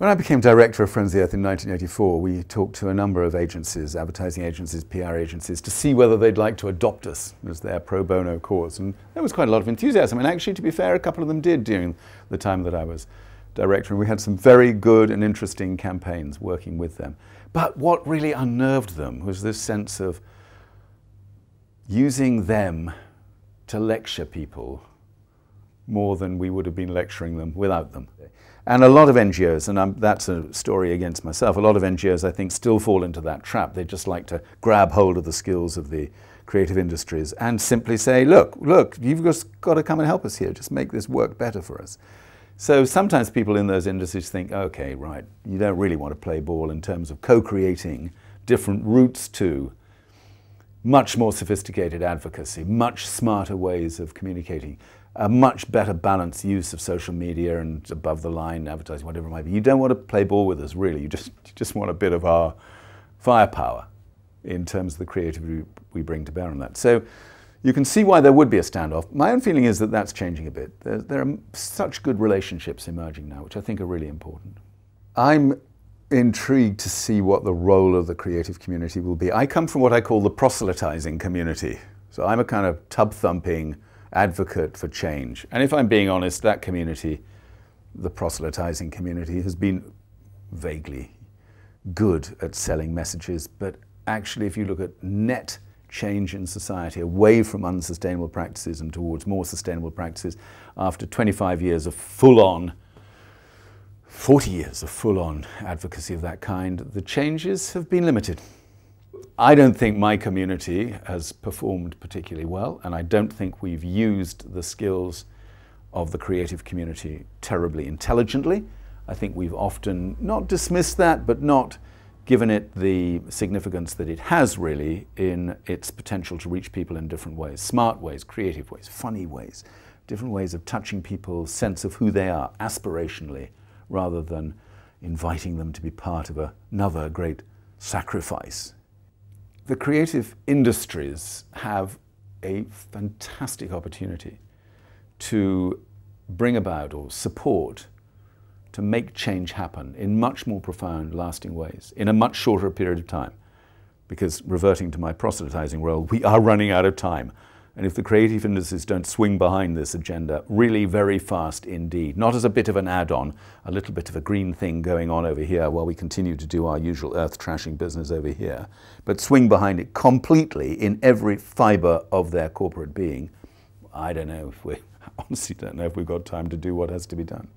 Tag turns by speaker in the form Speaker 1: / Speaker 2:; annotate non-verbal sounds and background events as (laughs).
Speaker 1: When I became director of Friends of the Earth in 1984, we talked to a number of agencies, advertising agencies, PR agencies, to see whether they'd like to adopt us as their pro bono cause. And there was quite a lot of enthusiasm. And actually, to be fair, a couple of them did during the time that I was director. And we had some very good and interesting campaigns working with them. But what really unnerved them was this sense of using them to lecture people more than we would have been lecturing them without them. And a lot of NGOs, and I'm, that's a story against myself, a lot of NGOs I think still fall into that trap. They just like to grab hold of the skills of the creative industries and simply say, look, look, you've just got to come and help us here. Just make this work better for us. So sometimes people in those industries think, okay, right, you don't really want to play ball in terms of co-creating different routes to much more sophisticated advocacy, much smarter ways of communicating a much better balanced use of social media and above the line advertising, whatever it might be. You don't want to play ball with us, really. You just, you just want a bit of our firepower in terms of the creativity we bring to bear on that. So you can see why there would be a standoff. My own feeling is that that's changing a bit. There, there are such good relationships emerging now, which I think are really important. I'm intrigued to see what the role of the creative community will be. I come from what I call the proselytizing community. So I'm a kind of tub thumping, advocate for change. And if I'm being honest, that community, the proselytizing community, has been vaguely good at selling messages. But actually, if you look at net change in society away from unsustainable practices and towards more sustainable practices, after 25 years of full on 40 years of full on advocacy of that kind, the changes have been limited. I don't think my community has performed particularly well, and I don't think we've used the skills of the creative community terribly intelligently. I think we've often not dismissed that, but not given it the significance that it has really in its potential to reach people in different ways smart ways, creative ways, funny ways, different ways of touching people's sense of who they are aspirationally rather than inviting them to be part of another great sacrifice the creative industries have a fantastic opportunity to bring about or support to make change happen in much more profound, lasting ways in a much shorter period of time. Because reverting to my proselytizing role, we are running out of time. And if the creative industries don't swing behind this agenda really very fast indeed, not as a bit of an add on, a little bit of a green thing going on over here while we continue to do our usual earth trashing business over here, but swing behind it completely in every fiber of their corporate being, I don't know if we, (laughs) honestly don't know if we've got time to do what has to be done.